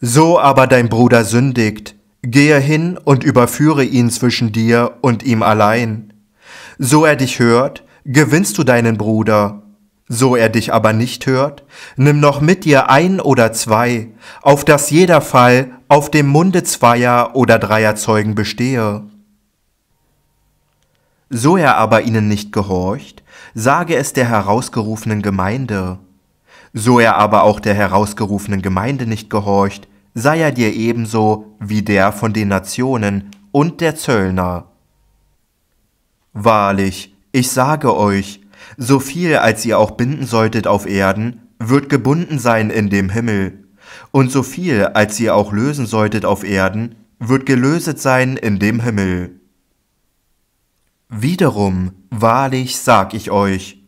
So aber dein Bruder sündigt, gehe hin und überführe ihn zwischen dir und ihm allein. So er dich hört, gewinnst du deinen Bruder, so er dich aber nicht hört, nimm noch mit dir ein oder zwei, auf das jeder Fall auf dem Munde zweier oder dreier Zeugen bestehe. So er aber ihnen nicht gehorcht, sage es der herausgerufenen Gemeinde. So er aber auch der herausgerufenen Gemeinde nicht gehorcht, sei er dir ebenso wie der von den Nationen und der Zöllner. Wahrlich, ich sage euch, so viel als ihr auch binden solltet auf Erden, wird gebunden sein in dem Himmel, und so viel als ihr auch lösen solltet auf Erden, wird gelöset sein in dem Himmel. Wiederum, wahrlich sag ich euch,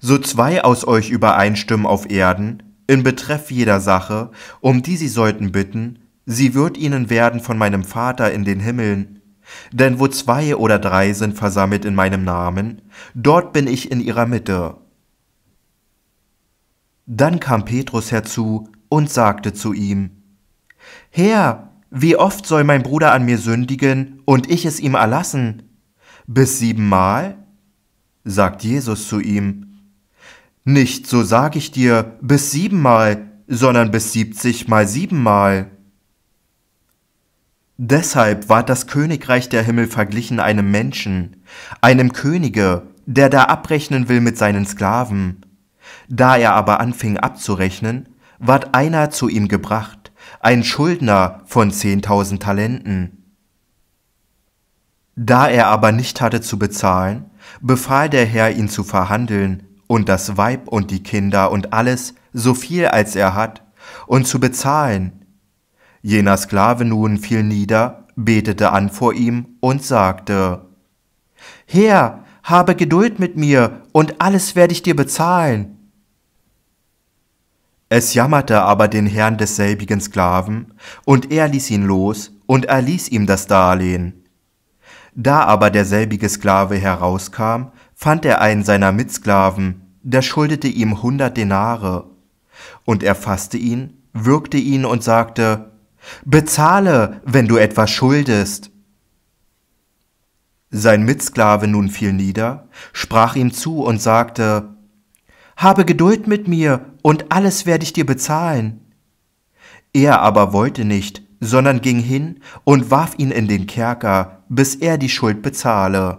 so zwei aus euch übereinstimmen auf Erden, in Betreff jeder Sache, um die sie sollten bitten, sie wird ihnen werden von meinem Vater in den Himmeln. Denn wo zwei oder drei sind versammelt in meinem Namen, dort bin ich in ihrer Mitte. Dann kam Petrus herzu und sagte zu ihm, Herr, wie oft soll mein Bruder an mir sündigen und ich es ihm erlassen? Bis siebenmal? sagt Jesus zu ihm, nicht so sage ich dir bis siebenmal, sondern bis siebzig mal siebenmal. Deshalb ward das Königreich der Himmel verglichen einem Menschen, einem Könige, der da abrechnen will mit seinen Sklaven. Da er aber anfing abzurechnen, ward einer zu ihm gebracht, ein Schuldner von zehntausend Talenten. Da er aber nicht hatte zu bezahlen, befahl der Herr ihn zu verhandeln, und das Weib und die Kinder und alles, so viel als er hat, und zu bezahlen. Jener Sklave nun fiel nieder, betete an vor ihm und sagte, Herr, habe Geduld mit mir, und alles werde ich dir bezahlen. Es jammerte aber den Herrn desselbigen Sklaven, und er ließ ihn los und erließ ihm das Darlehen. Da aber derselbige Sklave herauskam, fand er einen seiner Mitsklaven, der schuldete ihm hundert Denare. Und er fasste ihn, würgte ihn und sagte, Bezahle, wenn du etwas schuldest. Sein Mitsklave nun fiel nieder, sprach ihm zu und sagte, Habe Geduld mit mir, und alles werde ich dir bezahlen. Er aber wollte nicht, sondern ging hin und warf ihn in den Kerker, bis er die Schuld bezahle.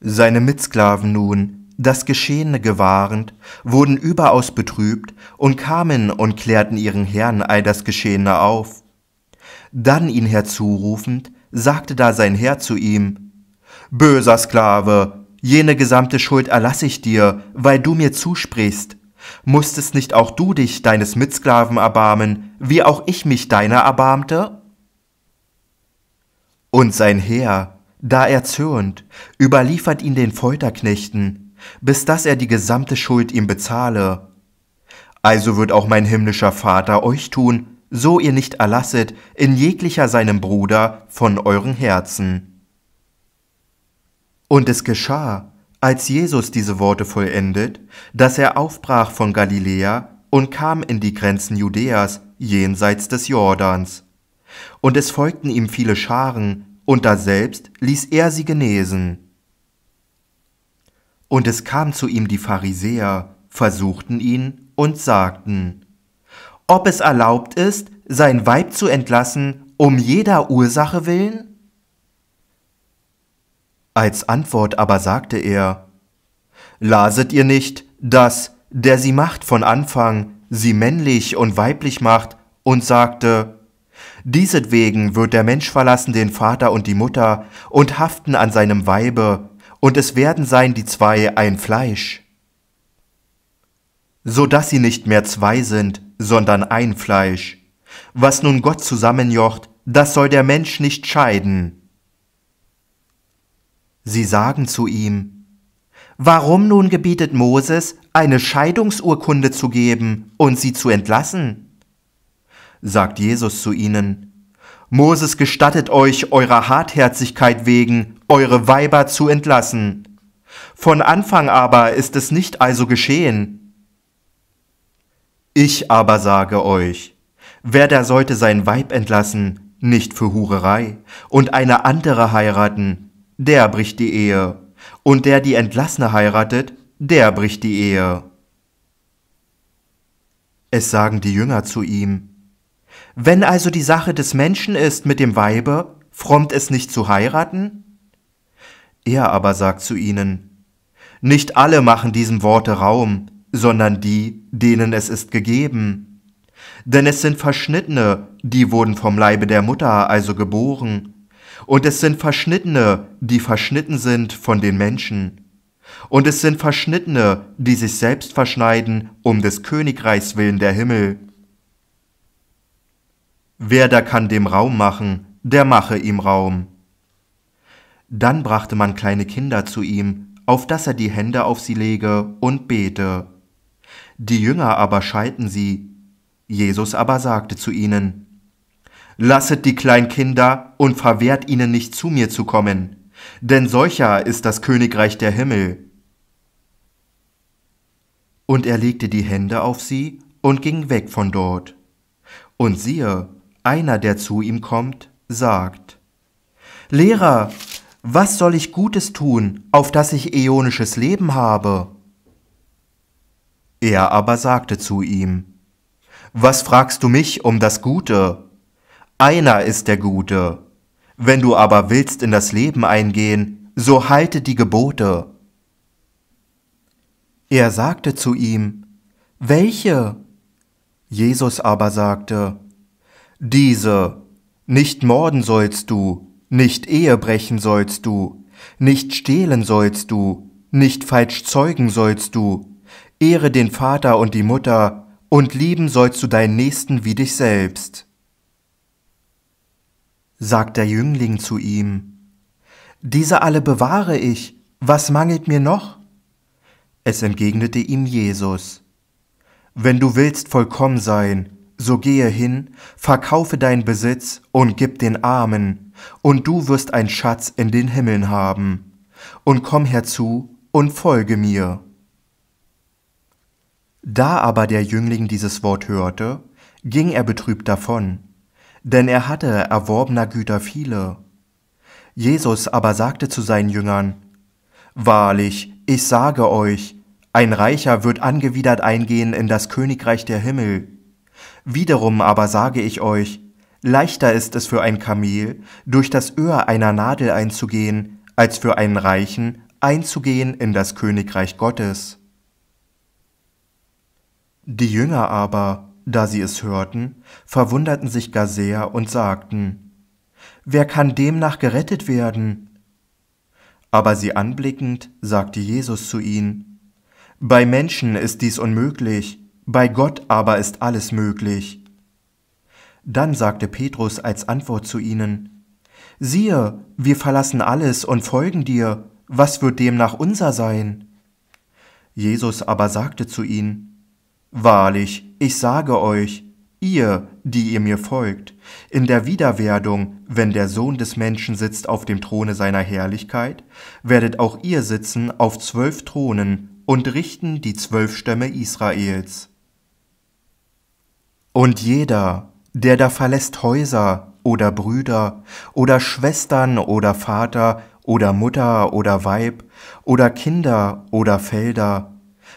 Seine Mitsklaven nun, das Geschehene gewahrend, wurden überaus betrübt und kamen und klärten ihren Herrn all das Geschehene auf. Dann ihn herzurufend, sagte da sein Herr zu ihm, Böser Sklave, jene gesamte Schuld erlasse ich dir, weil du mir zusprichst. Musstest nicht auch du dich deines Mitsklaven erbarmen, wie auch ich mich deiner erbarmte? Und sein Heer, da er zürnt, überliefert ihn den Folterknechten, bis dass er die gesamte Schuld ihm bezahle. Also wird auch mein himmlischer Vater euch tun, so ihr nicht erlasset in jeglicher seinem Bruder von euren Herzen. Und es geschah, als Jesus diese Worte vollendet, dass er aufbrach von Galiläa und kam in die Grenzen Judäas jenseits des Jordans und es folgten ihm viele Scharen, und daselbst ließ er sie genesen. Und es kam zu ihm die Pharisäer, versuchten ihn und sagten, ob es erlaubt ist, sein Weib zu entlassen, um jeder Ursache willen? Als Antwort aber sagte er, Laset ihr nicht, dass der sie macht von Anfang, sie männlich und weiblich macht, und sagte, Diesetwegen wird der Mensch verlassen den Vater und die Mutter und haften an seinem Weibe, und es werden sein die zwei ein Fleisch, so dass sie nicht mehr zwei sind, sondern ein Fleisch. Was nun Gott zusammenjocht, das soll der Mensch nicht scheiden. Sie sagen zu ihm, Warum nun gebietet Moses, eine Scheidungsurkunde zu geben und sie zu entlassen? sagt Jesus zu ihnen, Moses gestattet euch eurer Hartherzigkeit wegen, eure Weiber zu entlassen. Von Anfang aber ist es nicht also geschehen. Ich aber sage euch, wer da sollte sein Weib entlassen, nicht für Hurerei, und eine andere heiraten, der bricht die Ehe, und der die Entlassene heiratet, der bricht die Ehe. Es sagen die Jünger zu ihm, wenn also die Sache des Menschen ist mit dem Weibe, frommt es nicht zu heiraten? Er aber sagt zu ihnen, Nicht alle machen diesem Worte Raum, sondern die, denen es ist gegeben. Denn es sind Verschnittene, die wurden vom Leibe der Mutter also geboren, und es sind Verschnittene, die verschnitten sind von den Menschen. Und es sind Verschnittene, die sich selbst verschneiden, um des Königreichs willen der Himmel. Wer da kann dem Raum machen, der mache ihm Raum. Dann brachte man kleine Kinder zu ihm, auf dass er die Hände auf sie lege und bete. Die Jünger aber scheiten sie. Jesus aber sagte zu ihnen, Lasset die kleinen Kinder und verwehrt ihnen nicht zu mir zu kommen, denn solcher ist das Königreich der Himmel. Und er legte die Hände auf sie und ging weg von dort. Und siehe, einer, der zu ihm kommt, sagt, Lehrer, was soll ich Gutes tun, auf das ich äonisches Leben habe? Er aber sagte zu ihm, Was fragst du mich um das Gute? Einer ist der Gute. Wenn du aber willst in das Leben eingehen, so halte die Gebote. Er sagte zu ihm, Welche? Jesus aber sagte, diese Nicht morden sollst du, nicht Ehe brechen sollst du, nicht stehlen sollst du, nicht falsch zeugen sollst du, ehre den Vater und die Mutter, und lieben sollst du deinen Nächsten wie dich selbst. Sagt der Jüngling zu ihm, Diese alle bewahre ich, was mangelt mir noch? Es entgegnete ihm Jesus, Wenn du willst vollkommen sein, so gehe hin, verkaufe dein Besitz und gib den Armen, und du wirst ein Schatz in den Himmeln haben. Und komm herzu und folge mir. Da aber der Jüngling dieses Wort hörte, ging er betrübt davon, denn er hatte erworbener Güter viele. Jesus aber sagte zu seinen Jüngern, Wahrlich, ich sage euch, ein Reicher wird angewidert eingehen in das Königreich der Himmel. Wiederum aber sage ich euch, leichter ist es für ein Kamel, durch das Öhr einer Nadel einzugehen, als für einen Reichen einzugehen in das Königreich Gottes. Die Jünger aber, da sie es hörten, verwunderten sich gar sehr und sagten, Wer kann demnach gerettet werden? Aber sie anblickend, sagte Jesus zu ihnen, Bei Menschen ist dies unmöglich, bei Gott aber ist alles möglich. Dann sagte Petrus als Antwort zu ihnen, Siehe, wir verlassen alles und folgen dir, was wird demnach unser sein? Jesus aber sagte zu ihnen, Wahrlich, ich sage euch, ihr, die ihr mir folgt, in der Wiederwerdung, wenn der Sohn des Menschen sitzt auf dem Throne seiner Herrlichkeit, werdet auch ihr sitzen auf zwölf Thronen und richten die zwölf Stämme Israels. Und jeder, der da verlässt Häuser oder Brüder oder Schwestern oder Vater oder Mutter oder Weib oder Kinder oder Felder,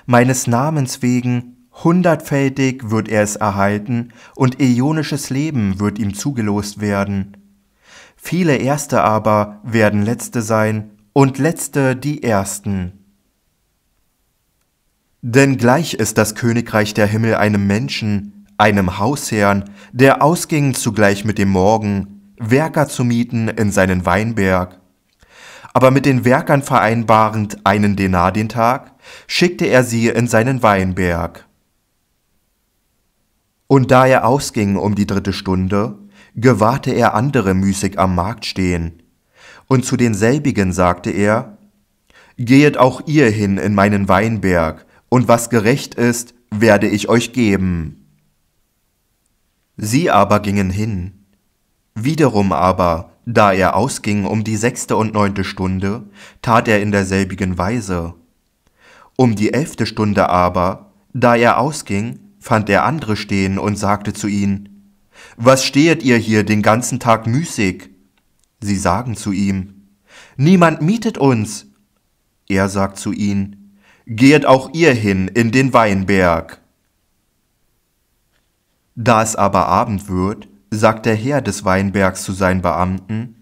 meines Namens wegen hundertfältig wird er es erhalten und äonisches Leben wird ihm zugelost werden. Viele Erste aber werden Letzte sein und Letzte die Ersten. Denn gleich ist das Königreich der Himmel einem Menschen, einem Hausherrn, der ausging zugleich mit dem Morgen, Werker zu mieten in seinen Weinberg. Aber mit den Werkern vereinbarend einen Denar den Tag, schickte er sie in seinen Weinberg. Und da er ausging um die dritte Stunde, gewahrte er andere müßig am Markt stehen, und zu denselbigen sagte er, Gehet auch ihr hin in meinen Weinberg, und was gerecht ist, werde ich euch geben. Sie aber gingen hin. Wiederum aber, da er ausging um die sechste und neunte Stunde, tat er in derselbigen Weise. Um die elfte Stunde aber, da er ausging, fand er andere stehen und sagte zu ihnen, Was stehet ihr hier den ganzen Tag müßig? Sie sagen zu ihm, Niemand mietet uns. Er sagt zu ihnen, Gehet auch ihr hin in den Weinberg. Da es aber Abend wird, sagt der Herr des Weinbergs zu seinen Beamten,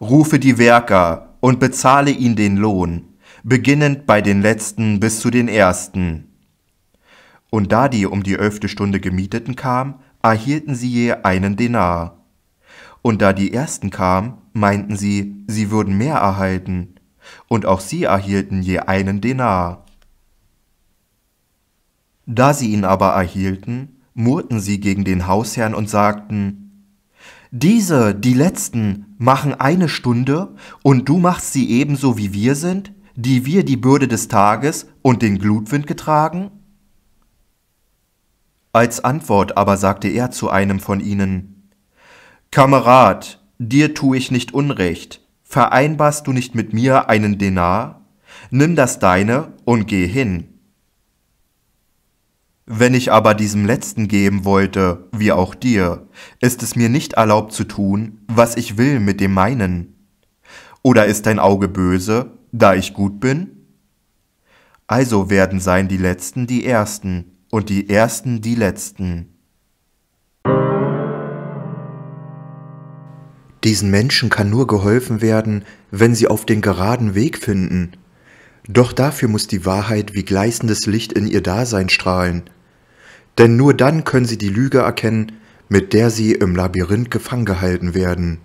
Rufe die Werker und bezahle ihnen den Lohn, beginnend bei den Letzten bis zu den Ersten. Und da die um die elfte Stunde Gemieteten kamen, erhielten sie je einen Denar. Und da die Ersten kamen, meinten sie, sie würden mehr erhalten, und auch sie erhielten je einen Denar. Da sie ihn aber erhielten, murrten sie gegen den Hausherrn und sagten, Diese, die Letzten, machen eine Stunde, und du machst sie ebenso wie wir sind, die wir die Bürde des Tages und den Glutwind getragen? Als Antwort aber sagte er zu einem von ihnen, Kamerad, dir tue ich nicht Unrecht, vereinbarst du nicht mit mir einen Denar? Nimm das deine und geh hin. Wenn ich aber diesem Letzten geben wollte, wie auch dir, ist es mir nicht erlaubt zu tun, was ich will mit dem meinen. Oder ist dein Auge böse, da ich gut bin? Also werden sein die Letzten die Ersten und die Ersten die Letzten. Diesen Menschen kann nur geholfen werden, wenn sie auf den geraden Weg finden. Doch dafür muss die Wahrheit wie gleißendes Licht in ihr Dasein strahlen denn nur dann können sie die Lüge erkennen, mit der sie im Labyrinth gefangen gehalten werden.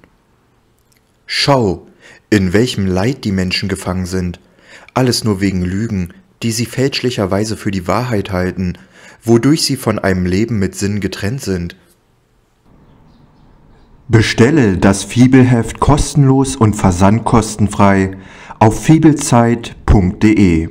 Schau, in welchem Leid die Menschen gefangen sind, alles nur wegen Lügen, die sie fälschlicherweise für die Wahrheit halten, wodurch sie von einem Leben mit Sinn getrennt sind. Bestelle das Fibelheft kostenlos und versandkostenfrei auf fibelzeit.de